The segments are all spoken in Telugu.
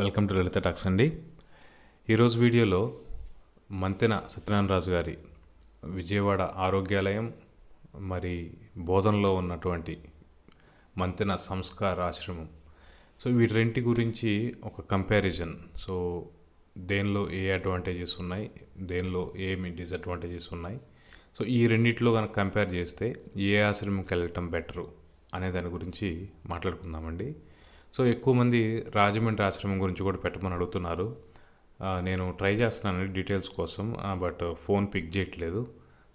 వెల్కమ్ టు లలిత టాక్స్ అండి ఈరోజు వీడియోలో మంతెన సత్యనారాయణ రాజు గారి విజయవాడ ఆరోగ్యాలయం మరి బోధనలో ఉన్నటువంటి మంతెన సంస్కార ఆశ్రమం సో రెంటి గురించి ఒక కంపారిజన్ సో దేనిలో ఏ అడ్వాంటేజెస్ ఉన్నాయి దేనిలో ఏమి డిసడ్వాంటేజెస్ ఉన్నాయి సో ఈ రెండింటిలో కనుక కంపేర్ చేస్తే ఏ ఆశ్రమంకి వెళ్ళటం బెటరు అనే దాని గురించి మాట్లాడుకుందామండి సో ఎక్కువ మంది రాజమండ్రి ఆశ్రమం గురించి కూడా పెట్టమని అడుగుతున్నారు నేను ట్రై చేస్తున్నాను డీటెయిల్స్ కోసం బట్ ఫోన్ పిక్ చేయట్లేదు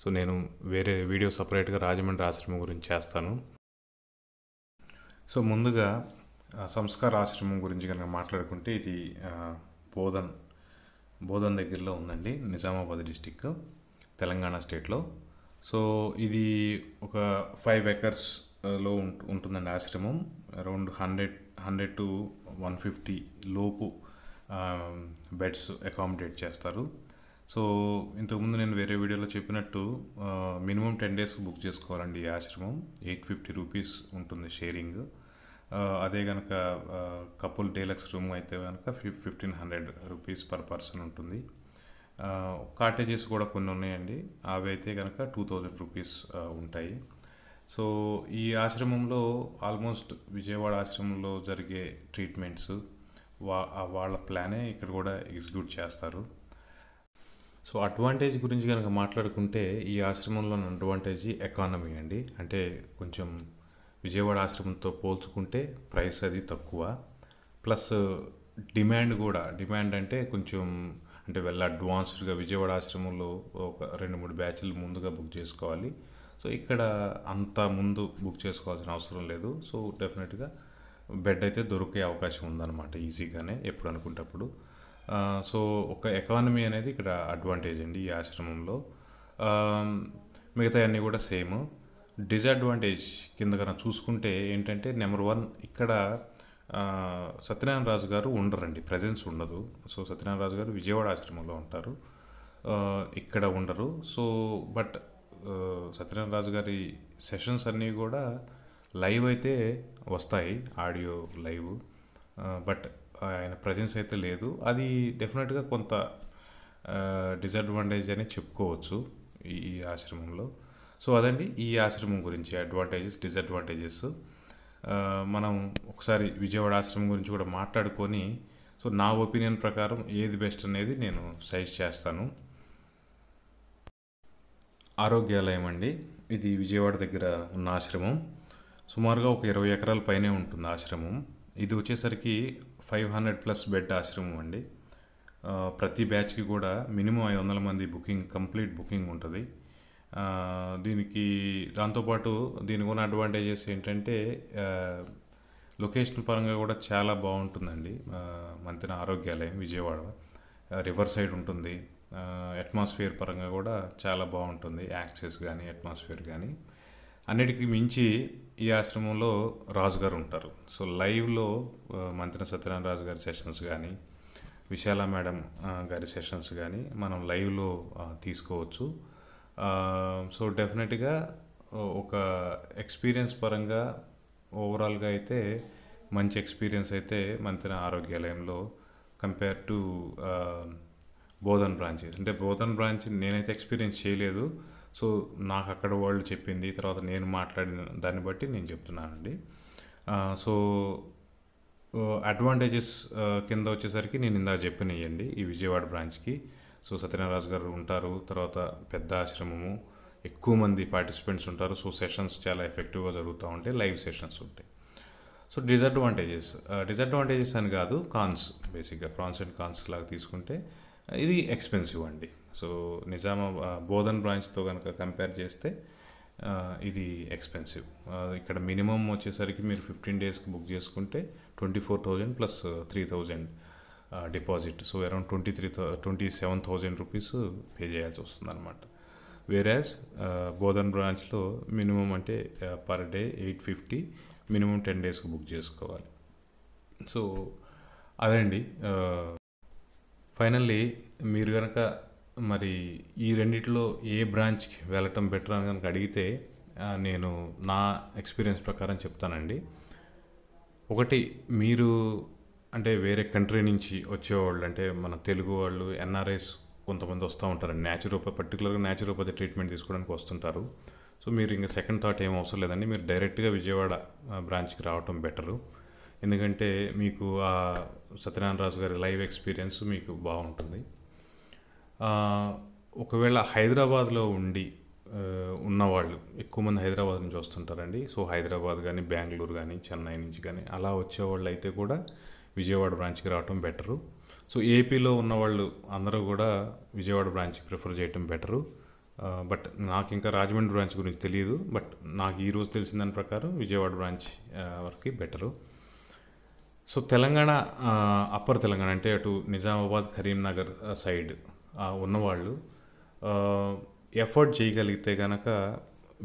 సో నేను వేరే వీడియో సపరేట్గా రాజమండ్రి ఆశ్రమం గురించి చేస్తాను సో ముందుగా సంస్కార ఆశ్రమం గురించి కనుక మాట్లాడుకుంటే ఇది బోధన్ బోధన్ దగ్గరలో ఉందండి నిజామాబాద్ డిస్టిక్ తెలంగాణ స్టేట్లో సో ఇది ఒక ఫైవ్ ఎకర్స్లో ఉంటుందండి ఆశ్రమం around hundred hundred to one fifty లోపు బెడ్స్ అకామిడేట్ చేస్తారు సో ఇంతకుముందు నేను వేరే వీడియోలో చెప్పినట్టు మినిమం టెన్ డేస్ బుక్ చేసుకోవాలండి ఈ ఆశ్రమం ఎయిట్ ఫిఫ్టీ రూపీస్ ఉంటుంది షేరింగ్ అదే కనుక కపుల్ డేలక్స్ రూమ్ అయితే కనుక fifteen hundred rupees per person ఉంటుంది కాటేజెస్ కూడా కొన్ని ఉన్నాయండి అవి అయితే కనుక టూ థౌజండ్ రూపీస్ ఉంటాయి సో ఈ ఆశ్రమంలో ఆల్మోస్ట్ విజయవాడ ఆశ్రమంలో జరిగే ట్రీట్మెంట్స్ వా వాళ్ళ ప్లానే ఇక్కడ కూడా ఎగ్జిక్యూట్ చేస్తారు సో అడ్వాంటేజ్ గురించి కనుక మాట్లాడుకుంటే ఈ ఆశ్రమంలో అడ్వాంటేజ్ ఎకానమీ అండి అంటే కొంచెం విజయవాడ ఆశ్రమంతో పోల్చుకుంటే ప్రైస్ అది తక్కువ ప్లస్ డిమాండ్ కూడా డిమాండ్ అంటే కొంచెం అంటే వెళ్ళ అడ్వాన్స్డ్గా విజయవాడ ఆశ్రమంలో ఒక రెండు మూడు బ్యాచ్లు ముందుగా బుక్ చేసుకోవాలి సో ఇక్కడ అంత ముందు బుక్ చేసుకోవాల్సిన అవసరం లేదు సో డెఫినెట్గా బెడ్ అయితే దొరికే అవకాశం ఉందన్నమాట ఈజీగానే ఎప్పుడు అనుకుంటప్పుడు సో ఒక ఎకానమీ అనేది ఇక్కడ అడ్వాంటేజ్ అండి ఈ ఆశ్రమంలో మిగతా అన్నీ కూడా సేమ్ డిజడ్వాంటేజ్ కింద కన్నా చూసుకుంటే ఏంటంటే నెంబర్ వన్ ఇక్కడ సత్యనారాయణ రాజు గారు ఉండరండి ప్రజెన్స్ ఉండదు సో సత్యనారాయణ రాజు గారు విజయవాడ ఆశ్రమంలో ఉంటారు ఇక్కడ ఉండరు సో బట్ సత్యనారాయణ రాజు గారి సెషన్స్ అన్నీ కూడా లైవ్ అయితే వస్తాయి ఆడియో లైవ్ బట్ ఆయన ప్రజెన్స్ అయితే లేదు అది డెఫినెట్గా కొంత డిసడ్వాంటేజ్ అని చెప్పుకోవచ్చు ఈ ఆశ్రమంలో సో అదండి ఈ ఆశ్రమం గురించి అడ్వాంటేజెస్ డిసడ్వాంటేజెస్ మనం ఒకసారి విజయవాడ ఆశ్రమం గురించి కూడా మాట్లాడుకొని సో నా ఒపీనియన్ ప్రకారం ఏది బెస్ట్ అనేది నేను సజెస్ట్ చేస్తాను ఆరోగ్యాలయం అండి ఇది విజయవాడ దగ్గర ఉన్న ఆశ్రమం సుమారుగా ఒక ఇరవై ఎకరాల పైనే ఉంటుంది ఆశ్రమం ఇది వచ్చేసరికి ఫైవ్ హండ్రెడ్ ప్లస్ బెడ్ ఆశ్రమం అండి ప్రతి బ్యాచ్కి కూడా మినిమం ఐదు వందల మంది బుకింగ్ కంప్లీట్ బుకింగ్ ఉంటుంది దీనికి దాంతోపాటు దీనికి ఉన్న అడ్వాంటేజెస్ ఏంటంటే లొకేషన్ పరంగా కూడా చాలా బాగుంటుందండి మంతిన ఆరోగ్యాలయం విజయవాడ రివర్ సైడ్ ఉంటుంది అట్మాస్ఫియర్ పరంగా కూడా చాలా బాగుంటుంది యాక్సెస్ కానీ అట్మాస్ఫియర్ కానీ అన్నిటికీ మించి ఈ ఆశ్రమంలో రాజుగారు ఉంటారు సో లైవ్లో మంత్రి సత్యనారాయణ రాజు గారి సెషన్స్ కానీ విశాల మేడం గారి సెషన్స్ కానీ మనం లైవ్లో తీసుకోవచ్చు సో డెఫినెట్గా ఒక ఎక్స్పీరియన్స్ పరంగా ఓవరాల్గా అయితే మంచి ఎక్స్పీరియన్స్ అయితే మంత్రి ఆరోగ్యాలయంలో కంపేర్ టు బోధన్ బ్రాంచెస్ అంటే బోధన్ బ్రాంచ్ నేనైతే ఎక్స్పీరియన్స్ చేయలేదు సో నాకు అక్కడ వాళ్ళు చెప్పింది తర్వాత నేను మాట్లాడిన దాన్ని బట్టి నేను చెప్తున్నానండి సో అడ్వాంటేజెస్ కింద వచ్చేసరికి నేను ఇందాక చెప్పినయ్యండి ఈ విజయవాడ బ్రాంచ్కి సో సత్యనారాజు గారు ఉంటారు తర్వాత పెద్ద ఆశ్రమము ఎక్కువ మంది పార్టిసిపెంట్స్ ఉంటారు సో సెషన్స్ చాలా ఎఫెక్టివ్గా జరుగుతూ ఉంటాయి లైవ్ సెషన్స్ ఉంటాయి సో డిసడ్వాంటేజెస్ డిసడ్వాంటేజెస్ అని కాదు కాన్స్ బేసిక్గా ప్రాన్స్ అండ్ కాన్స్ లాగా తీసుకుంటే ఇది ఎక్స్పెన్సివ్ అండి సో నిజామా బోధన్ బ్రాంచ్తో కనుక కంపేర్ చేస్తే ఇది ఎక్స్పెన్సివ్ ఇక్కడ మినిమం వచ్చేసరికి మీరు ఫిఫ్టీన్ డేస్కి బుక్ చేసుకుంటే twenty four thousand plus three thousand deposit so around twenty three twenty seven thousand rupees pay చేయాల్సి వస్తుంది అనమాట వేరే బోధన్ బ్రాంచ్లో మినిమం అంటే per day eight fifty minimum ten డేస్కి బుక్ చేసుకోవాలి సో అదండి ఫైనల్లీ మీరు కనుక మరి ఈ రెండిట్లో ఏ బ్రాంచ్కి వెళ్ళటం బెటర్ అని కనుక అడిగితే నేను నా ఎక్స్పీరియన్స్ ప్రకారం చెప్తానండి ఒకటి మీరు అంటే వేరే కంట్రీ నుంచి వచ్చేవాళ్ళు అంటే మన తెలుగు వాళ్ళు ఎన్ఆర్ఐస్ కొంతమంది వస్తూ ఉంటారు న్యాచురోపతి పర్టికులర్గా న్యాచురోపతి ట్రీట్మెంట్ తీసుకోవడానికి వస్తుంటారు సో మీరు ఇంకా సెకండ్ థాట్ ఏం అవసరం లేదండి మీరు డైరెక్ట్గా విజయవాడ బ్రాంచ్కి రావటం బెటరు ఎందుకంటే మీకు ఆ సత్యనారాయణ రాజు గారి లైవ్ ఎక్స్పీరియన్స్ మీకు బాగుంటుంది ఒకవేళ హైదరాబాద్లో ఉండి ఉన్నవాళ్ళు ఎక్కువ మంది హైదరాబాద్ నుంచి వస్తుంటారండి సో హైదరాబాద్ కానీ బెంగళూరు కానీ చెన్నై నుంచి కానీ అలా వచ్చేవాళ్ళు అయితే కూడా విజయవాడ బ్రాంచ్కి రావటం బెటరు సో ఏపీలో ఉన్నవాళ్ళు అందరూ కూడా విజయవాడ బ్రాంచ్కి ప్రిఫర్ చేయటం బెటరు బట్ నాకు ఇంకా రాజమండ్రి బ్రాంచ్ గురించి తెలియదు బట్ నాకు ఈరోజు తెలిసిన దాని ప్రకారం విజయవాడ బ్రాంచ్ వరకు better so Telangana upper Telangana అంటే అటు నిజామాబాద్ కరీంనగర్ సైడ్ ఉన్నవాళ్ళు ఎఫర్ట్ చేయగలిగితే కనుక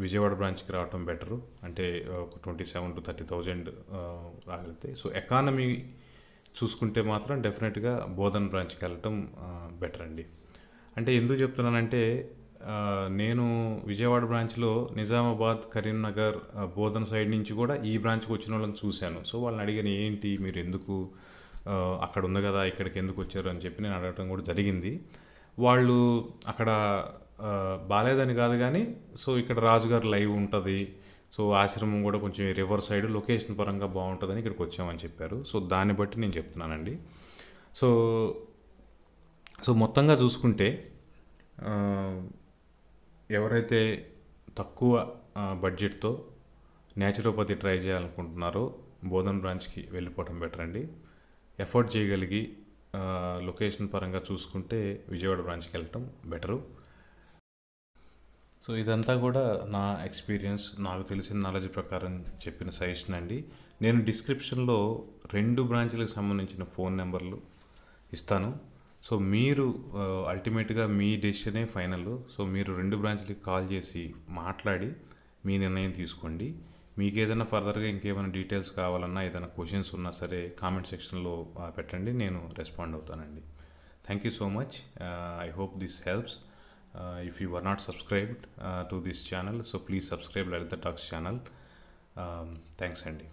విజయవాడ బ్రాంచ్కి రావటం బెటరు అంటే ఒక twenty seven to thirty thousand రాగలిగితే సో ఎకానమీ చూసుకుంటే మాత్రం డెఫినెట్గా బోధన్ బ్రాంచ్కి వెళ్ళటం బెటర్ అండి అంటే ఎందుకు చెప్తున్నానంటే నేను విజయవాడ బ్రాంచ్లో నిజామాబాద్ కరీంనగర్ బోధన సైడ్ నుంచి కూడా ఈ బ్రాంచ్కి వచ్చిన వాళ్ళని చూశాను సో వాళ్ళని అడిగాను ఏంటి మీరు ఎందుకు అక్కడ ఉంది కదా ఇక్కడికి ఎందుకు వచ్చారు అని చెప్పి నేను అడగటం కూడా జరిగింది వాళ్ళు అక్కడ బాగాలేదని కాదు కానీ సో ఇక్కడ రాజుగారు లైవ్ ఉంటుంది సో ఆశ్రమం కూడా కొంచెం రివర్ సైడ్ లొకేషన్ పరంగా బాగుంటుందని ఇక్కడికి వచ్చామని చెప్పారు సో దాన్ని బట్టి నేను చెప్తున్నానండి సో సో మొత్తంగా చూసుకుంటే ఎవరైతే తక్కువ బడ్జెట్తో న్యాచురోపతి ట్రై చేయాలనుకుంటున్నారో బోధన్ బ్రాంచ్కి వెళ్ళిపోవటం బెటర్ అండి ఎఫర్ట్ చేయగలిగి లొకేషన్ పరంగా చూసుకుంటే విజయవాడ బ్రాంచ్కి వెళ్ళటం బెటరు సో ఇదంతా కూడా నా ఎక్స్పీరియన్స్ నాకు తెలిసిన నాలెడ్జ్ ప్రకారం చెప్పిన సజెషన్ అండి నేను డిస్క్రిప్షన్లో రెండు బ్రాంచ్లకు సంబంధించిన ఫోన్ నెంబర్లు ఇస్తాను సో మీరు అల్టిమేట్గా మీ డెసిషనే ఫైనల్ సో మీరు రెండు బ్రాంచ్లకి కాల్ చేసి మాట్లాడి మీ నిర్ణయం తీసుకోండి మీకు ఏదైనా ఫర్దర్గా ఇంకేమైనా డీటెయిల్స్ కావాలన్నా ఏదైనా క్వశ్చన్స్ ఉన్నా సరే కామెంట్ సెక్షన్లో పెట్టండి నేను రెస్పాండ్ అవుతానండి thank you so much I hope this helps if you are not subscribed to this channel so please subscribe Lalitha talks channel thanks అండి